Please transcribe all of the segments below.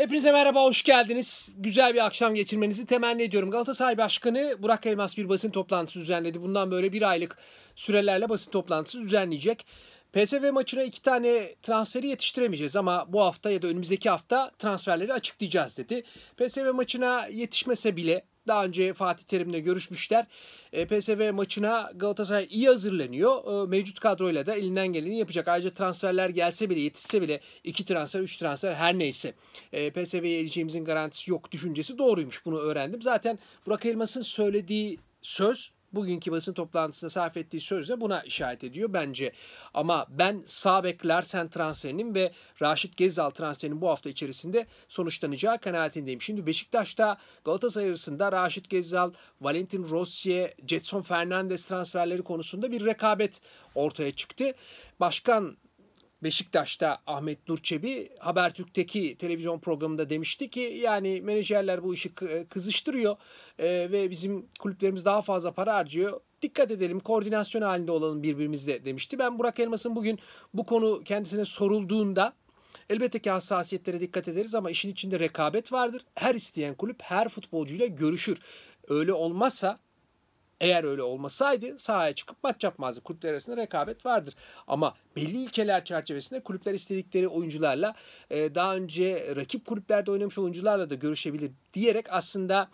Hepinize merhaba, hoş geldiniz. Güzel bir akşam geçirmenizi temenni ediyorum. Galatasaray Başkanı Burak Elmas bir basın toplantısı düzenledi. Bundan böyle bir aylık sürelerle basın toplantısı düzenleyecek. PSV maçına iki tane transferi yetiştiremeyeceğiz ama bu hafta ya da önümüzdeki hafta transferleri açıklayacağız dedi. PSV maçına yetişmese bile daha önce Fatih Terim'le görüşmüşler. E, PSV maçına Galatasaray iyi hazırlanıyor. E, mevcut kadroyla da elinden geleni yapacak. Ayrıca transferler gelse bile yetişse bile iki transfer, üç transfer her neyse. E, PSV'ye ereceğimizin garantisi yok düşüncesi doğruymuş. Bunu öğrendim. Zaten Burak Elmas'ın söylediği söz bugünkü basın toplantısında sarf ettiği sözle buna işaret ediyor bence. Ama ben sağ bek Larsen transferinin ve Raşit Gezal transferinin bu hafta içerisinde sonuçlanacağı kanaatindeyim. Şimdi Beşiktaş'ta Galatasaray arasında Raşit Gezal, Valentin Rossier, Jetson Fernandes transferleri konusunda bir rekabet ortaya çıktı. Başkan Beşiktaş'ta Ahmet Nurçebi Habertürk'teki televizyon programında demişti ki yani menajerler bu işi kızıştırıyor e, ve bizim kulüplerimiz daha fazla para harcıyor. Dikkat edelim, koordinasyon halinde olalım birbirimizle demişti. Ben Burak Elmas'ın bugün bu konu kendisine sorulduğunda Elbette ki hassasiyetlere dikkat ederiz ama işin içinde rekabet vardır. Her isteyen kulüp her futbolcuyla görüşür. Öyle olmazsa eğer öyle olmasaydı sahaya çıkıp maç yapmazdı. Kulüpler arasında rekabet vardır. Ama belli ilkeler çerçevesinde kulüpler istedikleri oyuncularla e, daha önce rakip kulüplerde oynamış oyuncularla da görüşebilir diyerek aslında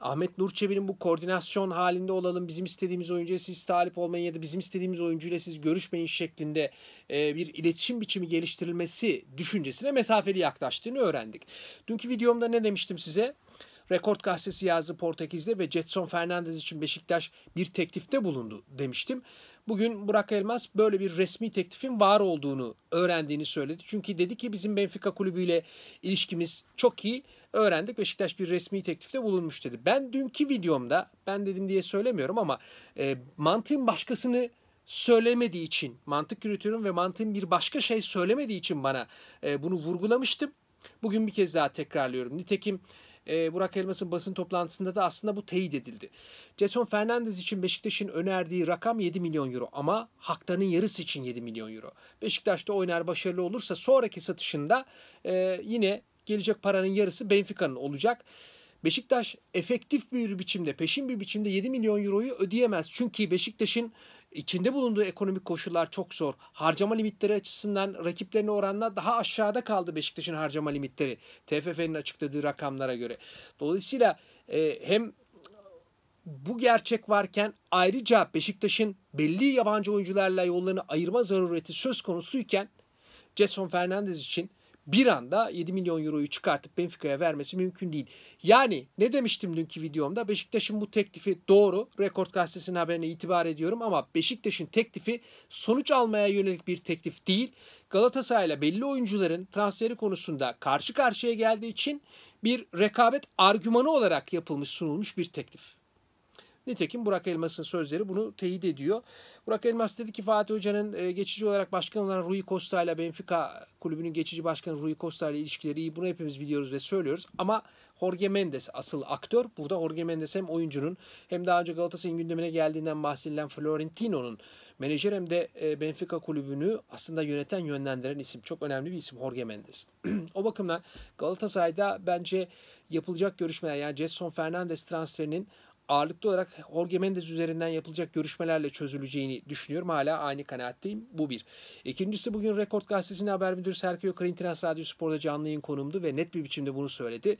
Ahmet Nur Çebi'nin bu koordinasyon halinde olalım bizim istediğimiz oyuncuya siz talip olmayın ya da bizim istediğimiz oyuncuyla siz görüşmeyin şeklinde e, bir iletişim biçimi geliştirilmesi düşüncesine mesafeli yaklaştığını öğrendik. Dünkü videomda ne demiştim size? Rekord gazetesi yazdı Portekiz'de ve Jetson Fernandez için Beşiktaş bir teklifte bulundu demiştim. Bugün Burak Elmas böyle bir resmi teklifin var olduğunu öğrendiğini söyledi. Çünkü dedi ki bizim Benfica kulübüyle ilişkimiz çok iyi. Öğrendik Beşiktaş bir resmi teklifte bulunmuş dedi. Ben dünkü videomda ben dedim diye söylemiyorum ama e, mantığın başkasını söylemediği için mantık yürütüyorum ve mantığın bir başka şey söylemediği için bana e, bunu vurgulamıştım. Bugün bir kez daha tekrarlıyorum. Nitekim e, Burak Elmas'ın basın toplantısında da aslında bu teyit edildi. Jason Fernandez için Beşiktaş'ın önerdiği rakam 7 milyon euro ama haklarının yarısı için 7 milyon euro. Beşiktaş'ta oynar başarılı olursa sonraki satışında e, yine gelecek paranın yarısı Benfica'nın olacak. Beşiktaş efektif bir biçimde, peşin bir biçimde 7 milyon euroyu ödeyemez. Çünkü Beşiktaş'ın içinde bulunduğu ekonomik koşullar çok zor. Harcama limitleri açısından rakiplerine oranla daha aşağıda kaldı Beşiktaş'ın harcama limitleri. TFF'nin açıkladığı rakamlara göre. Dolayısıyla e, hem bu gerçek varken ayrıca Beşiktaş'ın belli yabancı oyuncularla yollarını ayırma zarureti söz konusuyken Jason Fernandez için bir anda 7 milyon euroyu çıkartıp Benfica'ya vermesi mümkün değil. Yani ne demiştim dünkü videomda Beşiktaş'ın bu teklifi doğru. Rekord gazetesinin haberine itibar ediyorum ama Beşiktaş'ın teklifi sonuç almaya yönelik bir teklif değil. Galatasaray'la belli oyuncuların transferi konusunda karşı karşıya geldiği için bir rekabet argümanı olarak yapılmış sunulmuş bir teklif. Nitekim Burak Elmas'ın sözleri bunu teyit ediyor. Burak Elmas dedi ki Fatih Hoca'nın e, geçici olarak başkan olan Rui Costa ile Benfica kulübünün geçici başkanı Rui Costa ile ilişkileri iyi. Bunu hepimiz biliyoruz ve söylüyoruz. Ama Jorge Mendes asıl aktör. Burada Jorge Mendes hem oyuncunun hem daha önce Galatasaray'ın gündemine geldiğinden bahsedilen Florentino'nun menajer hem de e, Benfica kulübünü aslında yöneten yönlendiren isim. Çok önemli bir isim Jorge Mendes. o bakımdan Galatasaray'da bence yapılacak görüşmeler yani Jason Fernandes transferinin ağırlıklı olarak Jorge Mendes üzerinden yapılacak görüşmelerle çözüleceğini düşünüyorum. Hala aynı kanaatteyim. Bu bir. İkincisi bugün Rekord Gazetesi'nin haber müdürü Sergio Karintinas Radyo Spor'da canlı yayın konumdu ve net bir biçimde bunu söyledi.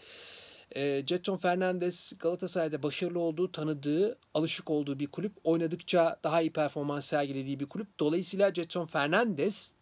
E, Jetson Fernandez Galatasaray'da başarılı olduğu, tanıdığı, alışık olduğu bir kulüp. Oynadıkça daha iyi performans sergilediği bir kulüp. Dolayısıyla Jetson Fernandez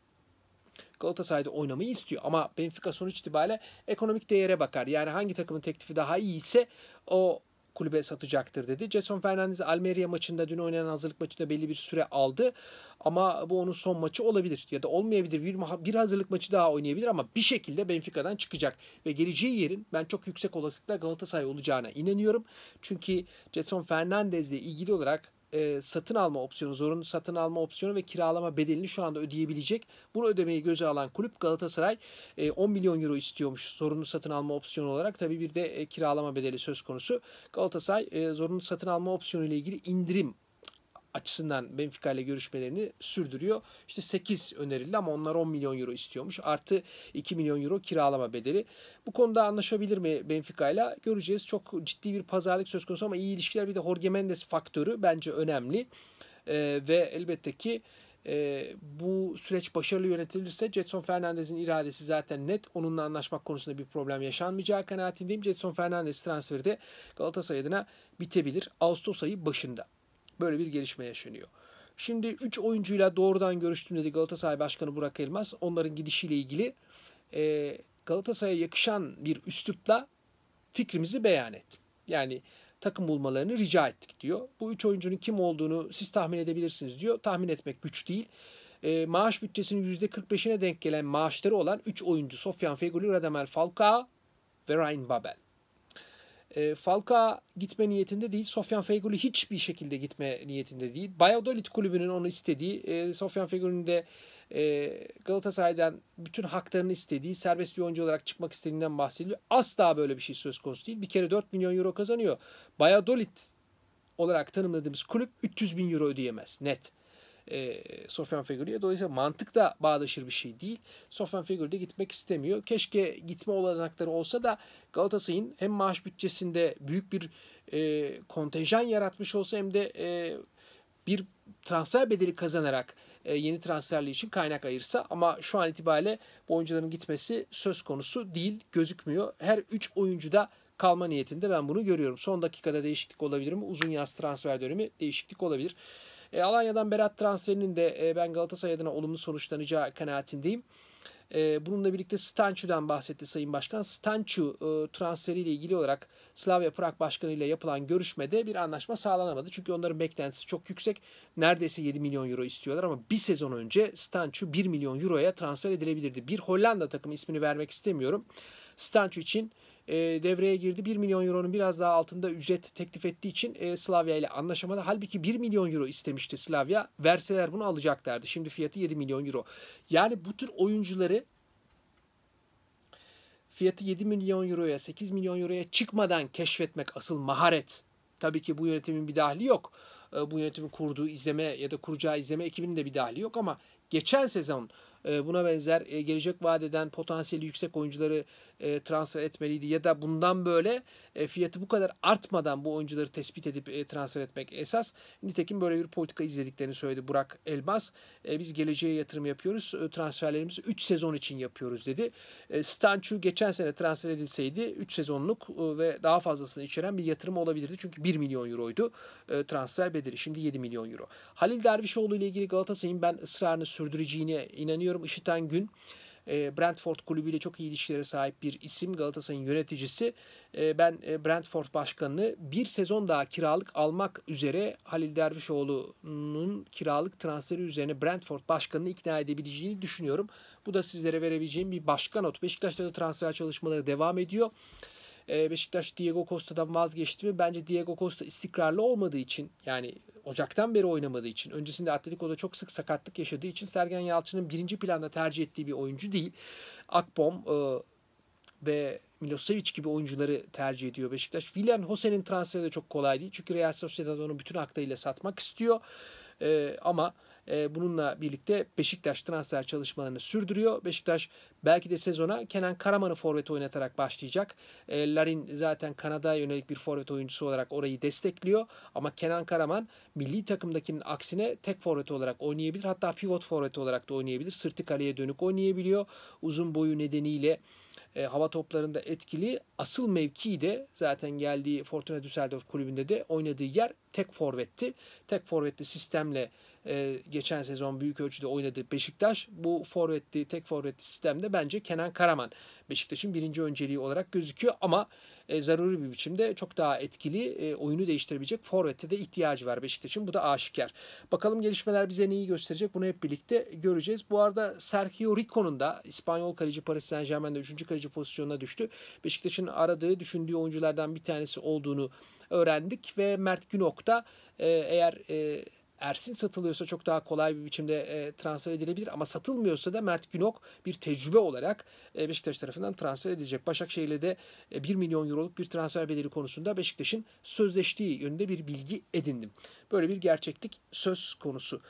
Galatasaray'da oynamayı istiyor. Ama Benfica sonuç itibariyle ekonomik değere bakar. Yani hangi takımın teklifi daha iyi ise o kulübe satacaktır dedi. Jason Fernandez Almeria maçında dün oynanan hazırlık maçında belli bir süre aldı. Ama bu onun son maçı olabilir ya da olmayabilir. Bir, bir hazırlık maçı daha oynayabilir ama bir şekilde Benfica'dan çıkacak. Ve geleceği yerin ben çok yüksek olasılıkla Galatasaray olacağına inanıyorum. Çünkü Jason ile ilgili olarak e, satın alma opsiyonu, zorunlu satın alma opsiyonu ve kiralama bedelini şu anda ödeyebilecek. Bunu ödemeyi göze alan kulüp Galatasaray e, 10 milyon euro istiyormuş zorunlu satın alma opsiyonu olarak. Tabi bir de e, kiralama bedeli söz konusu. Galatasaray e, zorunlu satın alma opsiyonu ile ilgili indirim açısından Benfica ile görüşmelerini sürdürüyor. İşte 8 önerildi ama onlar 10 milyon euro istiyormuş. Artı 2 milyon euro kiralama bedeli. Bu konuda anlaşabilir mi Benfica ile göreceğiz. Çok ciddi bir pazarlık söz konusu ama iyi ilişkiler bir de Jorge Mendes faktörü bence önemli. Ee, ve elbette ki e, bu süreç başarılı yönetilirse Jetson Fernandez'in iradesi zaten net. Onunla anlaşmak konusunda bir problem yaşanmayacağı kanaatindeyim. Jetson Fernandez transferi de Galatasaray adına bitebilir. Ağustos ayı başında. Böyle bir gelişme yaşanıyor. Şimdi 3 oyuncuyla doğrudan görüştüm dedi Galatasaray Başkanı Burak Elmas. Onların gidişiyle ilgili e, Galatasaray'a yakışan bir üslupla fikrimizi beyan ettim. Yani takım bulmalarını rica ettik diyor. Bu üç oyuncunun kim olduğunu siz tahmin edebilirsiniz diyor. Tahmin etmek güç değil. E, maaş bütçesinin %45'ine denk gelen maaşları olan 3 oyuncu Sofyan Feguli, Radamel Falcao ve Ryan Babel. E, Falka gitme niyetinde değil. Sofyan Feyguli hiçbir şekilde gitme niyetinde değil. Bayodolid kulübünün onu istediği, e, Sofyan Feyguli'nin de e, Galatasaray'dan bütün haklarını istediği, serbest bir oyuncu olarak çıkmak istediğinden bahsediliyor. Asla böyle bir şey söz konusu değil. Bir kere 4 milyon euro kazanıyor. Bayodolid olarak tanımladığımız kulüp 300 bin euro ödeyemez net e, Sofyan Fegül'e. Dolayısıyla mantık da bağdaşır bir şey değil. Sofyan Fegül de gitmek istemiyor. Keşke gitme olanakları olsa da Galatasaray'ın hem maaş bütçesinde büyük bir e, kontenjan yaratmış olsa hem de e, bir transfer bedeli kazanarak e, yeni transferler için kaynak ayırsa ama şu an itibariyle bu oyuncuların gitmesi söz konusu değil gözükmüyor. Her 3 oyuncu da kalma niyetinde ben bunu görüyorum. Son dakikada değişiklik olabilir mi? Uzun yaz transfer dönemi değişiklik olabilir. E, Alanya'dan Berat transferinin de e, ben Galatasaray adına olumlu sonuçlanacağı kanaatindeyim. E, bununla birlikte Stanchu'dan bahsetti Sayın Başkan. Stanchu e, transferiyle ilgili olarak Slavia Prag Başkanı ile yapılan görüşmede bir anlaşma sağlanamadı. Çünkü onların beklentisi çok yüksek. Neredeyse 7 milyon euro istiyorlar ama bir sezon önce Stanchu 1 milyon euroya transfer edilebilirdi. Bir Hollanda takımı ismini vermek istemiyorum. Stanchu için e, devreye girdi. 1 milyon euronun biraz daha altında ücret teklif ettiği için e, Slavia ile anlaşamadı. Halbuki 1 milyon euro istemişti Slavia. Verseler bunu alacaklardı. Şimdi fiyatı 7 milyon euro. Yani bu tür oyuncuları fiyatı 7 milyon euroya 8 milyon euroya çıkmadan keşfetmek asıl maharet. Tabii ki bu yönetimin bir dahli yok. E, bu yönetimin kurduğu izleme ya da kuracağı izleme ekibinin de bir dahli yok ama geçen sezon e, buna benzer e, gelecek vadeden potansiyeli yüksek oyuncuları e, transfer etmeliydi ya da bundan böyle fiyatı bu kadar artmadan bu oyuncuları tespit edip transfer etmek esas. Nitekim böyle bir politika izlediklerini söyledi Burak Elmas. Biz geleceğe yatırım yapıyoruz. Transferlerimizi 3 sezon için yapıyoruz dedi. Stanchu geçen sene transfer edilseydi 3 sezonluk ve daha fazlasını içeren bir yatırım olabilirdi. Çünkü 1 milyon euroydu transfer bedeli. Şimdi 7 milyon euro. Halil Dervişoğlu ile ilgili Galatasaray'ın ben ısrarını sürdüreceğine inanıyorum sanıyorum işiten gün. Ee, Brentford kulübüyle çok iyi ilişkilere sahip bir isim Galatasaray'ın yöneticisi. Ee, ben e, Brentford başkanını bir sezon daha kiralık almak üzere Halil Dervişoğlu'nun kiralık transferi üzerine Brentford başkanını ikna edebileceğini düşünüyorum. Bu da sizlere verebileceğim bir başka not. Beşiktaş'ta da transfer çalışmaları devam ediyor. Ee, Beşiktaş Diego Costa'dan vazgeçti mi? Bence Diego Costa istikrarlı olmadığı için yani Ocak'tan beri oynamadığı için, öncesinde Atletico'da çok sık sakatlık yaşadığı için Sergen Yalçın'ın birinci planda tercih ettiği bir oyuncu değil. Akbom e, ve Milosevic gibi oyuncuları tercih ediyor Beşiktaş. Filan Hose'nin transferi de çok kolay değil. Çünkü Real Sociedad onu bütün hakkıyla satmak istiyor. E, ama ee, bununla birlikte Beşiktaş transfer çalışmalarını sürdürüyor. Beşiktaş belki de sezona Kenan Karaman'ı forvet oynatarak başlayacak. Ee, Larin zaten Kanada'ya yönelik bir forvet oyuncusu olarak orayı destekliyor. Ama Kenan Karaman milli takımdakinin aksine tek forvet olarak oynayabilir. Hatta pivot forvet olarak da oynayabilir. Sırtı kaleye dönük oynayabiliyor. Uzun boyu nedeniyle e, hava toplarında etkili. Asıl mevkii de zaten geldiği Fortuna Düsseldorf kulübünde de oynadığı yer tek forvetti. Tek forvetli sistemle e, geçen sezon büyük ölçüde oynadı Beşiktaş. Bu forvetli, tek forvetli sistemde bence Kenan Karaman Beşiktaş'ın birinci önceliği olarak gözüküyor ama e, zaruri bir biçimde çok daha etkili e, oyunu değiştirebilecek forvette de ihtiyacı var Beşiktaş'ın. Bu da aşikar. Bakalım gelişmeler bize neyi gösterecek bunu hep birlikte göreceğiz. Bu arada Sergio Rico'nun da İspanyol kaleci Paris Saint Germain'de 3. kaleci pozisyonuna düştü. Beşiktaş'ın aradığı, düşündüğü oyunculardan bir tanesi olduğunu öğrendik ve Mert Günok da e, eğer e, Ersin satılıyorsa çok daha kolay bir biçimde e, transfer edilebilir ama satılmıyorsa da Mert Günok bir tecrübe olarak e, Beşiktaş tarafından transfer edilecek. Başakşehir'le de e, 1 milyon euroluk bir transfer bedeli konusunda Beşiktaş'ın sözleştiği yönünde bir bilgi edindim. Böyle bir gerçeklik söz konusu.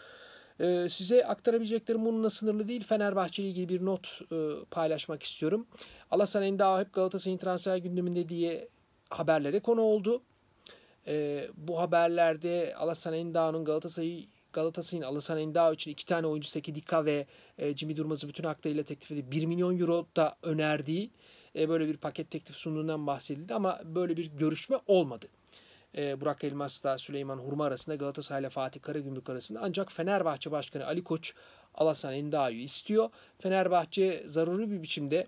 Ee, size aktarabileceklerim bununla sınırlı değil. Fenerbahçe ile ilgili bir not e, paylaşmak istiyorum. Alasan Endao hep Galatasaray'ın transfer gündeminde diye haberlere konu oldu. E, bu haberlerde Alassane Endao'nun Galatasaray'ı Galatasaray'ın Alassane dağ için iki tane oyuncu Seki Dika ve e, Jimmy Durmaz'ı bütün haklarıyla teklif edip 1 milyon euro da önerdiği e, böyle bir paket teklif sunduğundan bahsedildi ama böyle bir görüşme olmadı. E, Burak Elmas da Süleyman Hurma arasında Galatasaray ile Fatih Karagümrük arasında ancak Fenerbahçe Başkanı Ali Koç Alassane Endao'yu istiyor. Fenerbahçe zaruri bir biçimde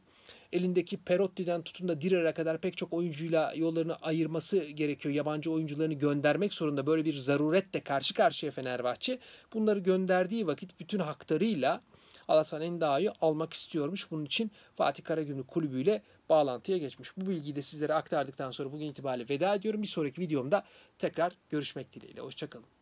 elindeki Perotti'den tutun da Direr'e kadar pek çok oyuncuyla yollarını ayırması gerekiyor. Yabancı oyuncularını göndermek zorunda. Böyle bir zaruretle karşı karşıya Fenerbahçe. Bunları gönderdiği vakit bütün haklarıyla Alasan Endao'yu almak istiyormuş. Bunun için Fatih Karagümrük kulübüyle bağlantıya geçmiş. Bu bilgiyi de sizlere aktardıktan sonra bugün itibariyle veda ediyorum. Bir sonraki videomda tekrar görüşmek dileğiyle. Hoşçakalın.